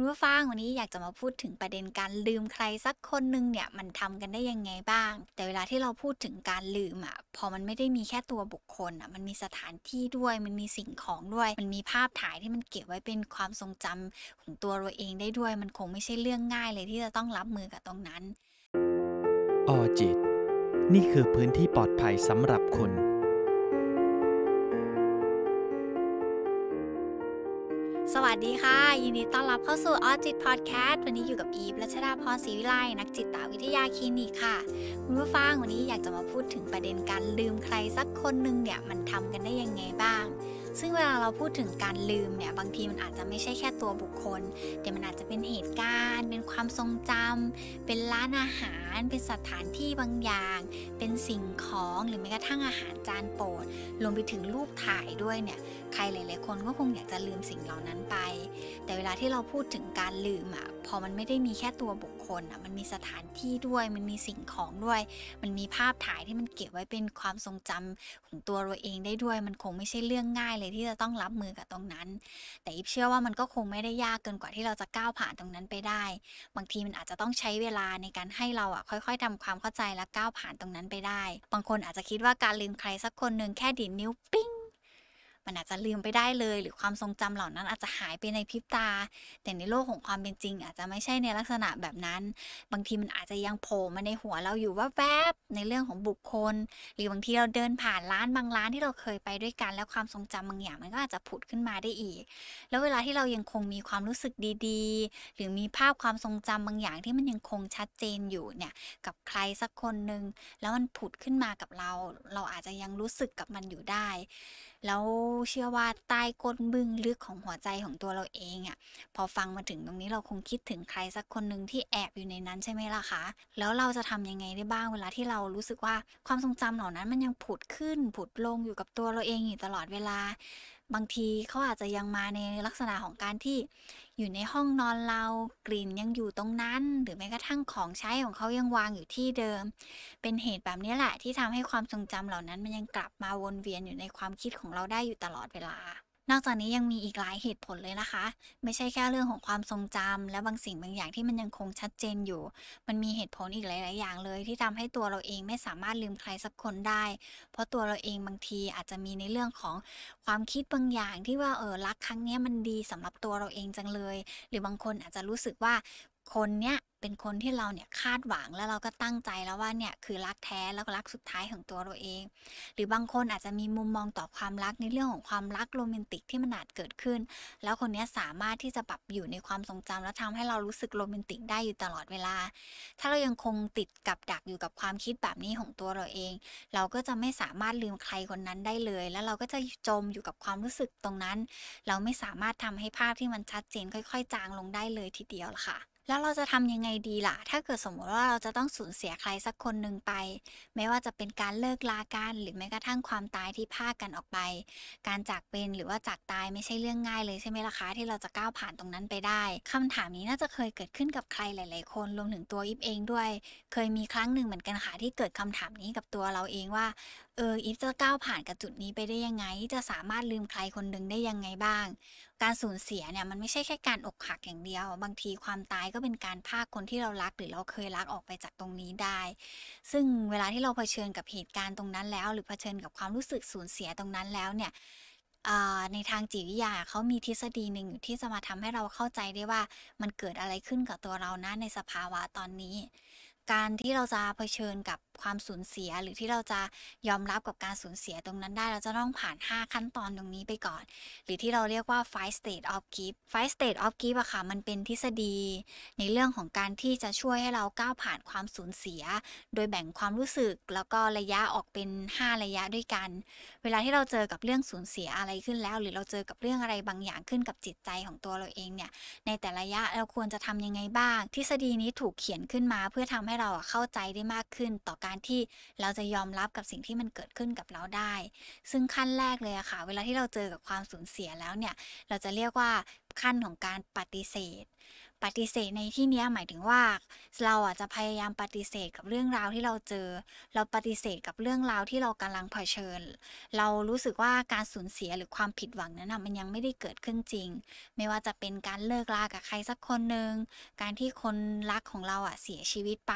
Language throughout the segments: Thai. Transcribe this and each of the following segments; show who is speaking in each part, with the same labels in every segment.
Speaker 1: ณผู้ฟังวันนี้อยากจะมาพูดถึงประเด็นการลืมใครสักคนนึงเนี่ยมันทำกันได้ยังไงบ้าง แต่เวลาที่เราพูดถึงการลืมอ่ะพอมันไม่ได้มีแค่ตัวบุคคลอ่ะมันมีสถานที่ด้วยมันมีสิ่งของด้วย มันมีภาพถ่ายที่มันเก็บไว้เป็นความทรงจำของตัวเราเองได้ด้วยมันคงไม่ใช่เรื่องง่ายเลยที่จะต้องรับมือกับตรงนั้นออจิตนี่คือพื้นที่ปลอดภัยสำหรับคุณสวัสดีค่ะ ยินดีต้อนรับเข้าสู่ออจิตพอดแคสต์ วันนี้อยู่กับอีฟรัชดาพรศรีวิไลนักจิตวิทยาคลินิกค่ะคุณผู้ฟังวันนี้อยากจะมาพูดถึงประเด็นการลืมใครสักคนหนึ่งเนี่ยมันทำกันได้ยังไงบ้างซึ่งเวลาเราพูดถึงการลืมเนี่ยบางทีมันอาจจะไม่ใช่แค่ตัวบุคคลแต่มันอาจจะเป็นเหตุการณ์ เป็นความทรงจำ เป็นร้านอาหาร เป็นสถานที่บางอย่าง เป็นสิ่งของหรือแม้กระทั่งอาหารจานโปรดรวมไปถึงรูปถ่ายด้วยเนี่ย ใครหลายๆคนก็คงอยากจะลืมสิ่งเหล่านั้นไป แต่เวลาที่เราพูดถึงการลืมอะพอมันไม่ได้มีแค่ตัวบุคคลอ่ะ มันมีสถานที่ด้วย มันมีสิ่งของด้วย มันมีภาพถ่ายที่มันเก็บไว้เป็นความทรงจำของตัวเราเองได้ด้วย มันคงไม่ใช่เรื่องง่ายเลยที่จะต้องรับมือกับตรงนั้น แต่อีฟเชื่อว่ามันก็คงไม่ได้ยากเกินกว่าที่เราจะก้าวผ่านตรงนั้นไปได้ บางทีมันอาจจะต้องใช้เวลาในการให้เราอ่ะค่อยๆ ทำความเข้าใจและก้าวผ่านตรงนั้นไปได้ บางคนอาจจะคิดว่าการลืมใครสักคนหนึ่งแค่ดิดนิ้วปิ้งันอาจจะลืมไปได้เลย หรือความทรงจำเหล่านั้น อาจจะหายไปในพริบตา แต่ในโลกของความเป็นจริง อาจจะไม่ใช่ในลักษณะแบบนั้น บางที มันอาจจะยังโผล่มาในหัวเราอยู่ว่าแวบในเรื่องของบุคคล หรือบางทีเราเดินผ่านร้านบางร้านที่เราเคยไปด้วยกัน แล้วความทรงจำบางอย่างมันก็อาจจะผุดขึ้นมาได้อีก แล้วเวลาที่เรายังคงมีความรู้สึกดี ๆ หรือมีภาพความทรงจำบางอย่างที่มันยังคงชัดเจนอยู่เนี่ย กับใครสักคนหนึ่งแล้วมันผุดขึ้นมากับเรา เราอาจจะยังรู้สึกกับมันอยู่ได้แล้วเชื่อว่าใต้ก้นบึ้งลึกของหัวใจของตัวเราเองอะ่ะ พอฟังมาถึงตรงนี้เราคงคิดถึงใครสักคนหนึ่งที่แอบอยู่ในนั้นใช่ไหมล่ะคะ แล้วเราจะทำยังไงได้บ้างเวลาที่เรารู้สึกว่าความทรงจำเหล่านั้นมันยังผุดขึ้น ผุดลงอยู่กับตัวเราเองอยู่ตลอดเวลาบางทีเขาอาจจะยังมาในลักษณะของการที่อยู่ในห้องนอนเรา กลิ่นยังอยู่ตรงนั้น หรือแม้กระทั่งของใช้ของเขายังวางอยู่ที่เดิม เป็นเหตุแบบนี้แหละ ที่ทำให้ความทรงจำเหล่านั้น มันยังกลับมาวนเวียนอยู่ในความคิดของเราได้อยู่ตลอดเวลานอกจากนี้ยังมีอีกหลายเหตุผลเลยนะคะ ไม่ใช่แค่เรื่องของความทรงจำ และบางสิ่งบางอย่างที่มันยังคงชัดเจนอยู่ มันมีเหตุผลอีกหลาย ๆ อย่างเลย ที่ทำให้ตัวเราเองไม่สามารถลืมใครสักคนได้ เพราะตัวเราเองบางทีอาจจะมีในเรื่องของความคิดบางอย่างที่ว่าเออรักครั้งนี้มันดีสำหรับตัวเราเองจังเลย หรือบางคนอาจจะรู้สึกว่าคนเนี้ยเป็นคนที่เรา เนี่ย คาดหวัง แล้วเราก็ตั้งใจแล้วว่า เนี่ย คือรักแท้แล้วรัก สุดท้ายของตัว เรา เอง หรือบางคนอาจจะมีมุมมองต่อความรักในเรื่องของความรักโรแมนติก ที่มันอาจเกิดขึ้น แล้วคนเนี้ยสามารถที่จะปรับอยู่ในความทรงจำแล้วทำให้เรารู้สึกโรแมนติกได้อยู่ตลอดเวลา ถ้าเรายังคงติดกับดักอยู่กับความคิดแบบนี้ของตัวเราเอง เราก็จะไม่สามารถลืมใครคนนั้นได้เลย แล้วเราก็จะจมอยู่กับความรู้สึกตรงนั้น เราไม่สามารถทำให้ภาพที่มันชัดเจนค่อย ๆ จางลงได้เลยทีเดียวล่ะค่ะแล้วเราจะทำยังไงดีล่ะ ถ้าเกิดสมมติว่าเราจะต้องสูญเสียใครสักคนหนึ่งไป ไม่ว่าจะเป็นการเลิกลากันหรือแม้กระทั่งความตายที่พากันออกไป การจากเป็นหรือว่าจากตายไม่ใช่เรื่องง่าย เลยใช่ไหมล่ะคะที่เราจะก้าวผ่านตรงนั้นไปได้ คำถามนี้น่าจะเคยเกิดขึ้นกับใครหลาย ๆ คนรวมถึงตัวอิฟเองด้วย เคยมีครั้งหนึ่งเหมือนกันค่ะที่เกิดคำถามนี้กับตัวเราเองว่า เอออิฟจะก้าวผ่านกับจุดนี้ไปได้ยังไง จะสามารถลืมใครคนหนึ่งได้ยังไงบ้างการสูญเสียเนี่ยมันไม่ใช่แค่การอกหักอย่างเดียว บางทีความตายก็เป็นการพากคนที่เรารักหรือเราเคยรักออกไปจากตรงนี้ได้ ซึ่งเวลาที่เราเผชิญกับเหตุการณ์ตรงนั้นแล้ว หรือเผชิญกับความรู้สึกสูญเสียตรงนั้นแล้วเนี่ยในทางจิตวิทยาเขามีทฤษฎีหนึ่งอยู่ที่จะมาทำให้เราเข้าใจได้ว่ามันเกิดอะไรขึ้นกับตัวเรานะในสภาวะตอนนี้การที่เราจะเผชิญกับความสูญเสียหรือที่เราจะยอมรับกับการสูญเสียตรงนั้นได้เราจะต้องผ่าน 5 ขั้นตอนตรงนี้ไปก่อน หรือที่เราเรียกว่า five state of grief five state of grief อะค่ะมันเป็นทฤษฎีในเรื่องของการที่จะช่วยให้เราก้าวผ่านความสูญเสียโดยแบ่งความรู้สึกแล้วก็ระยะออกเป็น 5 ระยะด้วยกัน เวลาที่เราเจอกับเรื่องสูญเสียอะไรขึ้นแล้ว หรือเราเจอกับเรื่องอะไรบางอย่างขึ้นกับจิตใจของตัวเราเองเนี่ยในแต่ระยะเราควรจะทำยังไงบ้าง ทฤษฎีนี้ถูกเขียนขึ้นมาเพื่อทำให้เราเข้าใจได้มากขึ้นต่อการที่เราจะยอมรับกับสิ่งที่มันเกิดขึ้นกับเราได้ ซึ่งขั้นแรกเลยอะค่ะเวลาที่เราเจอกับความสูญเสียแล้วเนี่ย เราจะเรียกว่าขั้นของการปฏิเสธปฏิเสธในที่นี้หมายถึงว่า เราอ่ะจะพยายามปฏิเสธกับเรื่องราวที่เราเจอ เราปฏิเสธกับเรื่องราวที่เรากำลังเผชิญ เรารู้สึกว่าการสูญเสียหรือความผิดหวังนั้นมันยังไม่ได้เกิดขึ้นจริง ไม่ว่าจะเป็นการเลิกลากับใครสักคนหนึ่ง การที่คนรักของเราอ่ะเสียชีวิตไป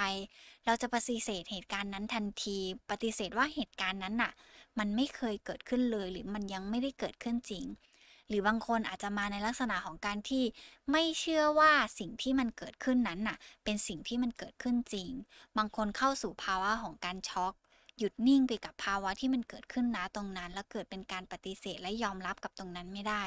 Speaker 1: เราจะปฏิเสธเหตุการณ์นั้นทันที ปฏิเสธว่าเหตุการณ์นั้นอ่ะ มันไม่เคยเกิดขึ้นเลยหรือมันยังไม่ได้เกิดขึ้นจริงหรือบางคนอาจจะมาในลักษณะของการที่ไม่เชื่อว่าสิ่งที่มันเกิดขึ้นนั้นน่ะเป็นสิ่งที่มันเกิดขึ้นจริง บางคนเข้าสู่ภาวะของการช็อก หยุดนิ่งไปกับภาวะที่มันเกิดขึ้นนะตรงนั้น แล้วเกิดเป็นการปฏิเสธและยอมรับกับตรงนั้นไม่ได้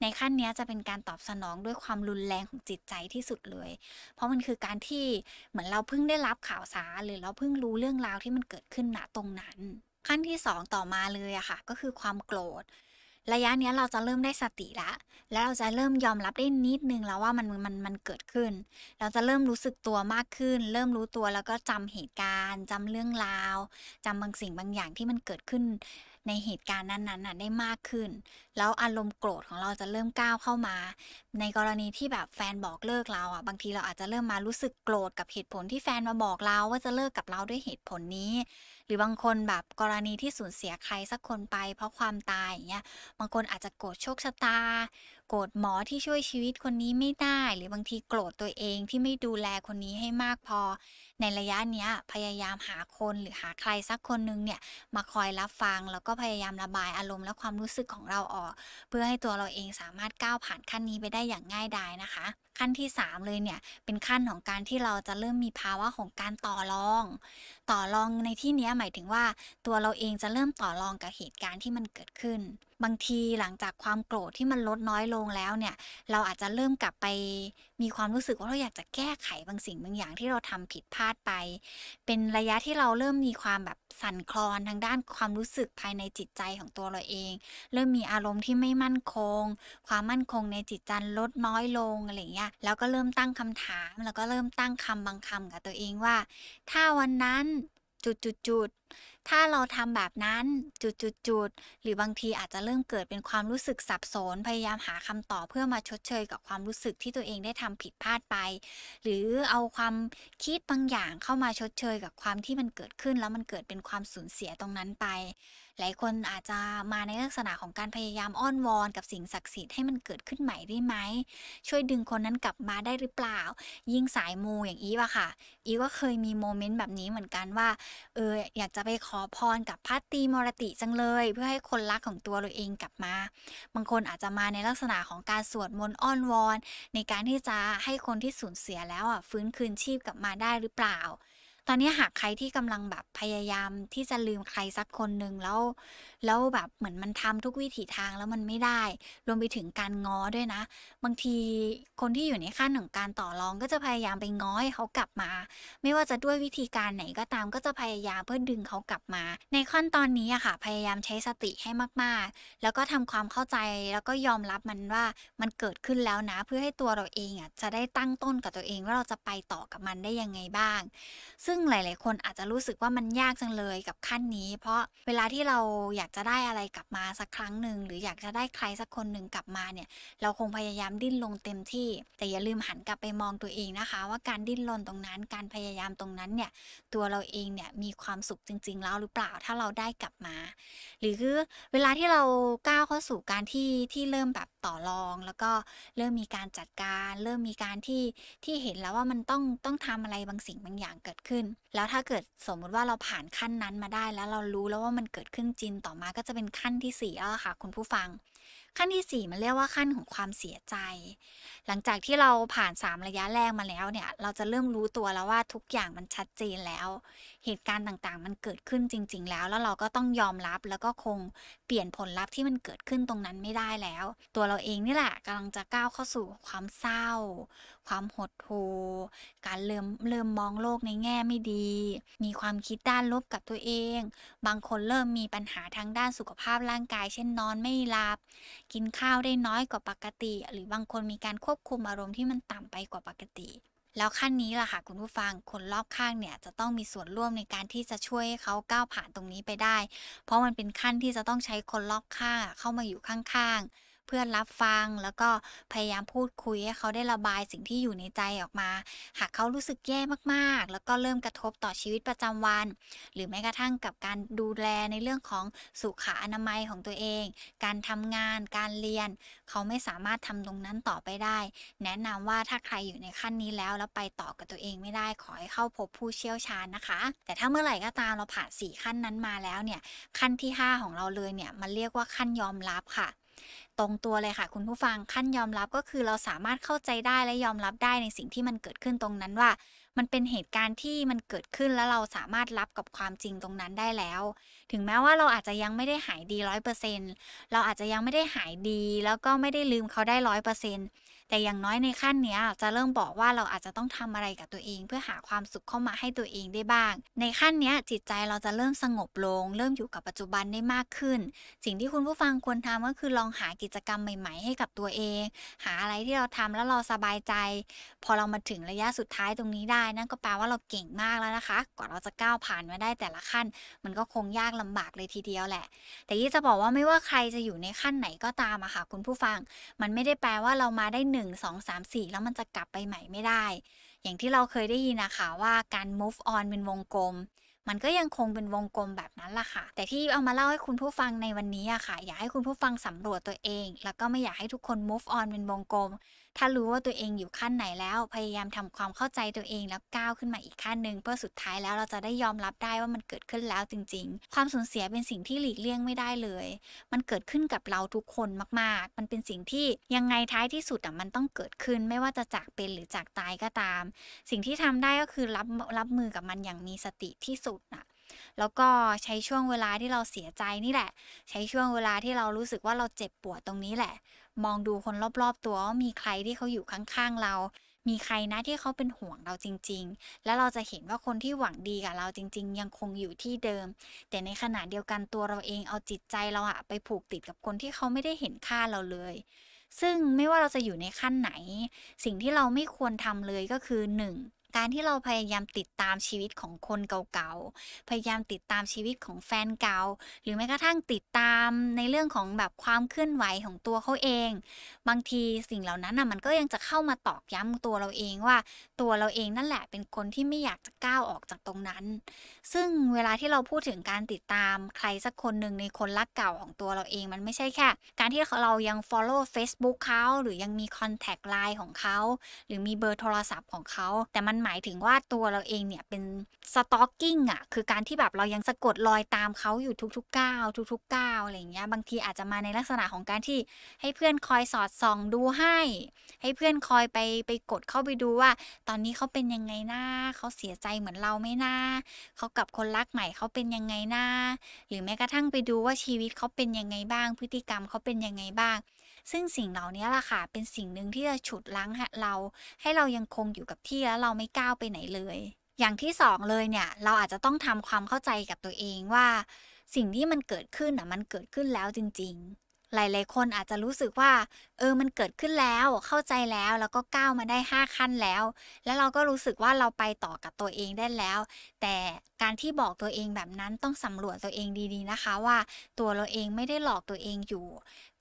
Speaker 1: ในขั้นนี้จะเป็นการตอบสนองด้วยความรุนแรงของจิตใจที่สุดเลย เพราะมันคือการที่เหมือนเราเพิ่งได้รับข่าวสารหรือเราเพิ่งรู้เรื่องราวที่มันเกิดขึ้นนะตรงนั้น ขั้นที่2ต่อมาเลยอะค่ะก็คือความโกรธระยะนี้เราจะเริ่มได้สติละแล้วเราจะเริ่มยอมรับได้นิดนึง แล้วว่ามันมันมันเกิดขึ้น เราจะเริ่มรู้สึกตัวมากขึ้น เริ่มรู้ตัวแล้วก็จำเหตุการณ์ จำเรื่องราว จำบางสิ่งบางอย่างที่มันเกิดขึ้นในเหตุการณ์นั้นๆน่ะได้มากขึ้น แล้วอารมณ์โกรธของเราจะเริ่มก้าวเข้ามา ในกรณีที่แบบแฟนบอกเลิกเราอ่ะ บางทีเราอาจจะเริ่มมารู้สึกโกรธกับเหตุผลที่แฟนมาบอกเรา ว่าจะเลิกกับเราด้วยเหตุผลนี้หรือบางคนแบบกรณีที่สูญเสียใครสักคนไปเพราะความตายอย่างเงี้ยบางคนอาจจะโกรธโชคชะตาโกรธหมอที่ช่วยชีวิตคนนี้ไม่ได้ หรือบางทีโกรธตัวเองที่ไม่ดูแลคนนี้ให้มากพอ ในระยะนี้พยายามหาคนหรือหาใครสักคนนึงเนี่ยมาคอยรับฟังแล้วก็พยายามระบายอารมณ์และความรู้สึกของเราออก เพื่อให้ตัวเราเองสามารถก้าวผ่านขั้นนี้ไปได้อย่างง่ายดายนะคะ ขั้นที่ 3 เลยเนี่ย เป็นขั้นของการที่เราจะเริ่มมีภาวะของการต่อรอง ต่อรองในที่นี้หมายถึงว่าตัวเราเองจะเริ่มต่อรองกับเหตุการณ์ที่มันเกิดขึ้นบางทีหลังจากความโกรธที่มันลดน้อยลงแล้วเนี่ย เราอาจจะเริ่มกลับไปมีความรู้สึกว่าเราอยากจะแก้ไขบางสิ่งบางอย่างที่เราทำผิดพลาดไป เป็นระยะที่เราเริ่มมีความแบบสั่นคลอนทางด้านความรู้สึกภายในจิตใจของตัวเราเอง เริ่มมีอารมณ์ที่ไม่มั่นคง ความมั่นคงในจิตใจลดน้อยลงอะไรเงี้ยแล้วก็เริ่มตั้งคำถามแล้วก็เริ่มตั้งคำบางคำกับตัวเองว่า ถ้าวันนั้นจุดจุดจุด ถ้าเราทำแบบนั้นจุดจุดจุด หรือบางทีอาจจะเริ่มเกิดเป็นความรู้สึกสับสน พยายามหาคำตอบเพื่อมาชดเชยกับความรู้สึกที่ตัวเองได้ทำผิดพลาดไป หรือเอาความคิดบางอย่างเข้ามาชดเชยกับความที่มันเกิดขึ้นแล้วมันเกิดเป็นความสูญเสียตรงนั้นไปหลายคนอาจจะมาในลักษณะของการพยายามอ้อนวอน กับสิ่งศักดิ์สิทธิ์ให้มันเกิดขึ้นใหม่ได้ไหมช่วยดึงคนนั้นกลับมาได้หรือเปล่า ยิ่งสายมูอย่างอีว่ะค่ะอีฟก็เคยมีโมเมนต์แบบนี้เหมือนกันว่าเอออยากจะไปขอพรกับพัตตีมรติจังเลย เพื่อให้คนรักของตัวเราเองกลับมา บางคนอาจจะมาในลักษณะของการสวดมนต์อ้อนวอน ในการที่จะให้คนที่สูญเสียแล้วอ่ะฟื้นคืนชีพกลับมาได้หรือเปล่าตอนนี้หากใครที่กำลังแบบพยายามที่จะลืมใครสักคนหนึ่งแล้วแล้วแบบเหมือนมันทำทุกวิถีทางแล้วมันไม่ได้ รวมไปถึงการง้อด้วยนะ บางทีคนที่อยู่ในขั้นของการต่อรองก็จะพยายามไปง้อให้เขากลับมา ไม่ว่าจะด้วยวิธีการไหนก็ตามก็จะพยายามเพื่อดึงเขากลับมา ในขั้นตอนนี้อะค่ะ พยายามใช้สติให้มากๆ แล้วก็ทำความเข้าใจแล้วก็ยอมรับมันว่ามันเกิดขึ้นแล้วนะ เพื่อให้ตัวเราเองอะจะได้ตั้งต้นกับตัวเองว่าเราจะไปต่อกับมันได้ยังไงบ้าง ซึ่งหลาย ๆ คนอาจจะรู้สึกว่ามันยากจังเลยกับขั้นนี้ เพราะเวลาที่เราอยากจะได้อะไรกลับมาสักครั้งหนึ่ง หรืออยากจะได้ใครสักคนหนึ่งกลับมาเนี่ยเราคงพยายามดิ้นรนเต็มที่ แต่อย่าลืมหันกลับไปมองตัวเองนะคะ ว่าการดิ้นรนตรงนั้น การพยายามตรงนั้นเนี่ยตัวเราเองเนี่ยมีความสุขจริง ๆ แล้วหรือเปล่า ถ้าเราได้กลับมา หรือเวลาที่เราก้าวเข้าสู่การที่ที่เริ่มแบบต่อรอง แล้วก็เริ่มมีการจัดการ เริ่มมีการที่ที่เห็นแล้วว่ามันต้องต้องทำอะไรบางสิ่งบางอย่างเกิดขึ้น แล้วถ้าเกิดสมมุติว่าเราผ่านขั้นนั้นมาได้แล้วเรารู้แล้วว่ามันเกิดขึ้นจริงต่อมาก็จะเป็นขั้นที่4ี่แล้วค่ะคุณผู้ฟังขั้นที่4มันเรียกว่าขั้นของความเสียใจ หลังจากที่เราผ่าน3ระยะแรกมาแล้วเนี่ย เราจะเริ่มรู้ตัวแล้วว่าทุกอย่างมันชัดเจนแล้ว เหตุการณ์ต่างๆ มันเกิดขึ้นจริง ๆ แล้ว แล้วเราก็ต้องยอมรับแล้วก็คงเปลี่ยนผลลัพธ์ที่มันเกิดขึ้นตรงนั้นไม่ได้แล้ว ตัวเราเองนี่แหละกำลังจะก้าวเข้าสู่ความเศร้าความหดหู่ การเริ่มเริ่มมองโลกในแง่ไม่ดี มีความคิดด้านลบกับตัวเอง บางคนเริ่มมีปัญหาทางด้านสุขภาพร่างกาย เช่น นอนไม่หลับ กินข้าวได้น้อยกว่าปกติ หรือบางคนมีการควบคุมอารมณ์ที่มันต่ำไปกว่าปกติ แล้วขั้นนี้ล่ะค่ะคุณผู้ฟัง คนรอบข้างเนี่ยจะต้องมีส่วนร่วมในการที่จะช่วยให้เขาก้าวผ่านตรงนี้ไปได้ เพราะมันเป็นขั้นที่จะต้องใช้คนรอบข้างเข้ามาอยู่ข้าง ๆเพื่อนรับฟังแล้วก็พยายามพูดคุย ให้เขาได้ระบายสิ่งที่อยู่ในใจออกมา หากเขารู้สึกแย่มากๆ แล้วก็เริ่มกระทบต่อชีวิตประจำวัน หรือแม้กระทั่งกับการดูแลในเรื่องของสุขอนามัยของตัวเอง การทำงาน การเรียน เขาไม่สามารถทำตรงนั้นต่อไปได้ แนะนำว่าถ้าใครอยู่ในขั้นนี้แล้วแล้วไปต่อกับตัวเองไม่ได้ขอให้เข้าพบผู้เชี่ยวชาญนะคะ แต่ถ้าเมื่อไหร่ก็ตามเราผ่าน4ขั้นนั้นมาแล้วเนี่ยขั้นที่ 5 ของเราเลยเนี่ยมันเรียกว่าขั้นยอมรับค่ะตรงตัวเลยค่ะคุณผู้ฟังขั้นยอมรับก็คือเราสามารถเข้าใจได้และยอมรับได้ในสิ่งที่มันเกิดขึ้นตรงนั้นว่า มันเป็นเหตุการณ์ที่มันเกิดขึ้นแล้วเราสามารถรับกับความจริงตรงนั้นได้แล้วถึงแม้ว่าเราอาจจะยังไม่ได้หายดีร้อยเปอร์เซ็นเราอาจจะยังไม่ได้หายดี แล้วก็ไม่ได้ลืมเขาได้ร้อยเปอร์เซ็นแต่อย่างน้อยในขั้นเนี้ย จะเริ่มบอกว่าเราอาจจะต้องทำอะไรกับตัวเอง เพื่อหาความสุขเข้ามาให้ตัวเองได้บ้าง ในขั้นเนี้ย จิตใจเราจะเริ่มสงบลง เริ่มอยู่กับปัจจุบันได้มากขึ้น สิ่งที่คุณผู้ฟังควรทำก็คือลองหากิจกรรมใหม่ๆให้กับตัวเอง หาอะไรที่เราทำแล้วเราสบายใจ พอเรามาถึงระยะสุดท้ายตรงนี้ได้ นั่นก็แปลว่าเราเก่งมากแล้วนะคะ กว่าเราจะก้าวผ่านมาได้แต่ละขั้น มันก็คงยากลลำบากเลยทีเดียวแหละ แต่ยี่จะบอกว่าไม่ว่าใครจะอยู่ในขั้นไหนก็ตามอะค่ะคุณผู้ฟัง มันไม่ได้แปลว่าเรามาได้ 1 2 3 4 แล้วมันจะกลับไปใหม่ไม่ได้ อย่างที่เราเคยได้ยินนะคะว่าการ move on เป็นวงกลม มันก็ยังคงเป็นวงกลมแบบนั้นล่ะค่ะ แต่ที่เอามาเล่าให้คุณผู้ฟังในวันนี้อะค่ะ อยากให้คุณผู้ฟังสำรวจตัวเอง แล้วก็ไม่อยากให้ทุกคน move on เป็นวงกลมถ้ารู้ว่าตัวเองอยู่ขั้นไหนแล้ว พยายามทำความเข้าใจตัวเองแล้วก้าวขึ้นมาอีกขั้นหนึ่งเพื่อสุดท้ายแล้วเราจะได้ยอมรับได้ว่ามันเกิดขึ้นแล้วจริง ๆ ความสูญเสียเป็นสิ่งที่หลีกเลี่ยงไม่ได้เลย มันเกิดขึ้นกับเราทุกคนมากๆ มันเป็นสิ่งที่ยังไงท้ายที่สุดอ่ะมันต้องเกิดขึ้นไม่ว่าจะจากเป็นหรือจากตายก็ตาม สิ่งที่ทำได้ก็คือรับรับมือกับมันอย่างมีสติที่สุดอ่ะแล้วก็ใช้ช่วงเวลาที่เราเสียใจนี่แหละ ใช้ช่วงเวลาที่เรารู้สึกว่าเราเจ็บปวดตรงนี้แหละมองดูคนรอบๆ ตัวว่ามีใครที่เขาอยู่ข้างๆเรา มีใครนะที่เขาเป็นห่วงเราจริง ๆ แล้วเราจะเห็นว่าคนที่หวังดีกับเราจริงๆ ยังคงอยู่ที่เดิม แต่ในขณะเดียวกันตัวเราเองเอาจิตใจเราอะไปผูกติดกับคนที่เขาไม่ได้เห็นค่าเราเลย ซึ่งไม่ว่าเราจะอยู่ในขั้นไหน สิ่งที่เราไม่ควรทำเลยก็คือ 1. การที่เราพยายามติดตามชีวิตของคนเก่าๆพยายามติดตามชีวิตของแฟนเก่า หรือแม้กระทั่งติดตามในเรื่องของแบบความเคลื่อนไหวของตัวเขาเอง บางทีสิ่งเหล่านั้นน่ะมันก็ยังจะเข้ามาตอกย้ำตัวเราเองว่าตัวเราเองนั่นแหละ เป็นคนที่ไม่อยากจะก้าวออกจากตรงนั้น ซึ่งเวลาที่เราพูดถึงการติดตามใครสักคนหนึ่งในคนรักเก่าของตัวเราเองมันไม่ใช่แค่การที่เรายัง follow Facebook เขาหรือยังมี contact line ของเขาหรือมีเบอร์โทรศัพท์ของเขาแต่มันหมายถึงว่าตัวเราเองเนี่ยเป็นสตอกกิ้งอ่ะคือการที่แบบเรายังสะกดรอยตามเขาอยู่ทุก ๆ ก้าวทุกๆก้าวอะไรเงี้ยบางทีอาจจะมาในลักษณะของการที่ให้เพื่อนคอยสอดส่องดูให้ ให้เพื่อนคอยไปไปกดเข้าไปดูว่า ตอนนี้เขาเป็นยังไงหน้าเขาเสียใจเหมือนเราไหมหน้าเขากับคนรักใหม่เขาเป็นยังไงหน้าหรือแม้กระทั่งไปดูว่าชีวิตเขาเป็นยังไงบ้าง พฤติกรรมเขาเป็นยังไงบ้างซึ่งสิ่งเหล่านี้ล่ะค่ะ เป็นสิ่งหนึ่งที่จะฉุดลั้งเราให้เรายังคงอยู่กับที่แล้วเราไม่ก้าวไปไหนเลย อย่างที่สองเลยเนี่ย เราอาจจะต้องทำความเข้าใจกับตัวเองว่า สิ่งที่มันเกิดขึ้นอ่ะมันเกิดขึ้นแล้วจริง ๆ หลาย ๆ คนอาจจะรู้สึกว่าเออ มันเกิดขึ้นแล้วเข้าใจแล้ว แล้วก็ก้าวมาได้ 5 ขั้นแล้ว แล้วเราก็รู้สึกว่าเราไปต่อกับตัวเองได้แล้ว แต่การที่บอกตัวเองแบบนั้นต้องสำรวจตัวเองดีๆนะคะว่าตัวเราเองไม่ได้หลอกตัวเองอยู่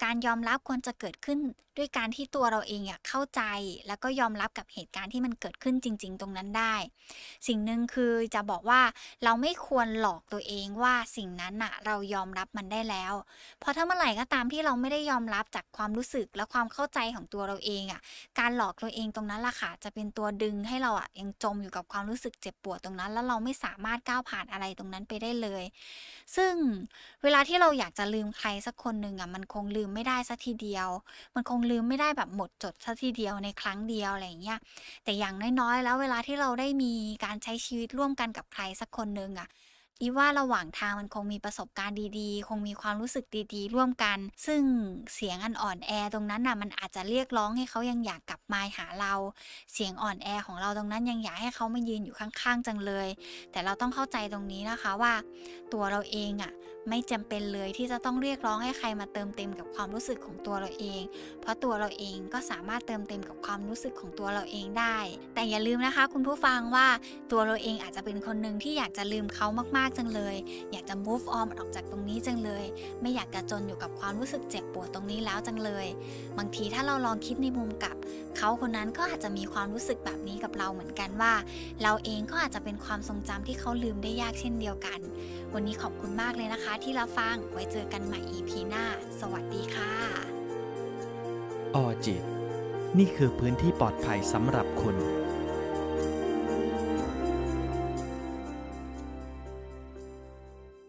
Speaker 1: การยอมรับควรจะเกิดขึ้นด้วยการที่ตัวเราเองอยากเข้าใจ แล้วก็ยอมรับกับเหตุการณ์ที่มันเกิดขึ้นจริงๆ ตรงนั้นได้ สิ่งหนึ่งคือจะบอกว่าเราไม่ควรหลอกตัวเองว่าสิ่งนั้นอะเรายอมรับมันได้แล้ว เพราะถ้าเมื่อไหร่ก็ตามที่เราไม่ได้ยอมรับจากความรู้สึกแล้วและความเข้าใจของตัวเราเองอะ่ะ การหลอกตัวเองตรงนั้นล่ะค่ะ จะเป็นตัวดึงให้เราอะ่ะยังจมอยู่กับความรู้สึกเจ็บปวดตรงนั้นแล้วเราไม่สามารถก้าวผ่านอะไรตรงนั้นไปได้เลย ซึ่งเวลาที่เราอยากจะลืมใครสักคนหนึ่งอะ่ะมันคงลืมไม่ได้สักทีเดียว มันคงลืมไม่ได้แบบหมดจดสักทีเดียวในครั้งเดียว อะไรอย่างเงี้ย แต่อย่างน้อยๆแล้ว เวลาที่เราได้มีการใช้ชีวิตร่วมกันกับใครสักคนหนึ่งอะ่ะอีว่าระหว่างทางมันคงมีประสบการณ์ดีๆ คงมีความรู้สึกดีๆ ร่วมกัน ซึ่งเสียงอันอ่อนแอตรงนั้นน่ะมันอาจจะเรียกร้องให้เขายังอยากกลับมาหาเรา เสียงอ่อนแอของเราตรงนั้นยังอยากให้เขามายืนอยู่ข้างๆจังเลย แต่เราต้องเข้าใจตรงนี้นะคะว่า ตัวเราเองอะ่ะไม่จำเป็นเลยที่จะต้องเรียกร้องให้ใครมาเติมเต็มกับความรู้สึกของตัวเราเอง เพราะตัวเราเองก็สามารถเติมเต็มกับความรู้สึกของตัวเราเองได้ แต่อย่าลืมนะคะ คุณผู้ฟังว่าตัวเราเองอาจจะเป็นคนหนึ่งที่อยากจะลืมเขามาก ๆจังเลย อยากจะ move on ออกจากตรงนี้จังเลย ไม่อยากจะจนอยู่กับความรู้สึกเจ็บปวดตรงนี้แล้วจังเลย บางทีถ้าเราลองคิดในมุมกลับ เขาคนนั้นก็อาจจะมีความรู้สึกแบบนี้กับเราเหมือนกันว่า เราเองก็อาจจะเป็นความทรงจำที่เขาลืมได้ยากเช่นเดียวกัน วันนี้ขอบคุณมากเลยนะคะที่รับฟัง ไว้เจอกันใหม่ EP หน้า สวัสดีค่ะ ออจิต นี่คือพื้นที่ปลอดภัยสำหรับคุณ